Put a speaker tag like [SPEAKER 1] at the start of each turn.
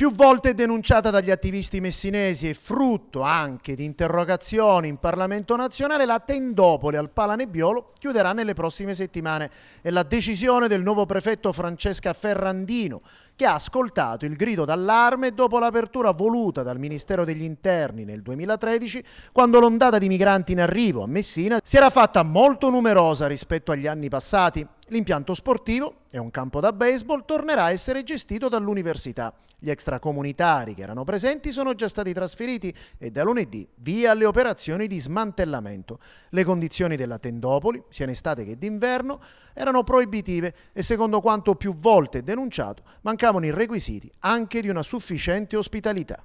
[SPEAKER 1] più volte denunciata dagli attivisti messinesi e frutto anche di interrogazioni in Parlamento nazionale, la tendopole al Palanebiolo chiuderà nelle prossime settimane. È la decisione del nuovo prefetto Francesca Ferrandino, che ha ascoltato il grido d'allarme dopo l'apertura voluta dal Ministero degli Interni nel 2013, quando l'ondata di migranti in arrivo a Messina si era fatta molto numerosa rispetto agli anni passati. L'impianto sportivo e un campo da baseball tornerà a essere gestito dall'università. Gli extracomunitari che erano presenti sono già stati trasferiti e da lunedì via alle operazioni di smantellamento. Le condizioni della Tendopoli, sia in estate che d'inverno, erano proibitive e secondo quanto più volte denunciato mancavano i requisiti anche di una sufficiente ospitalità.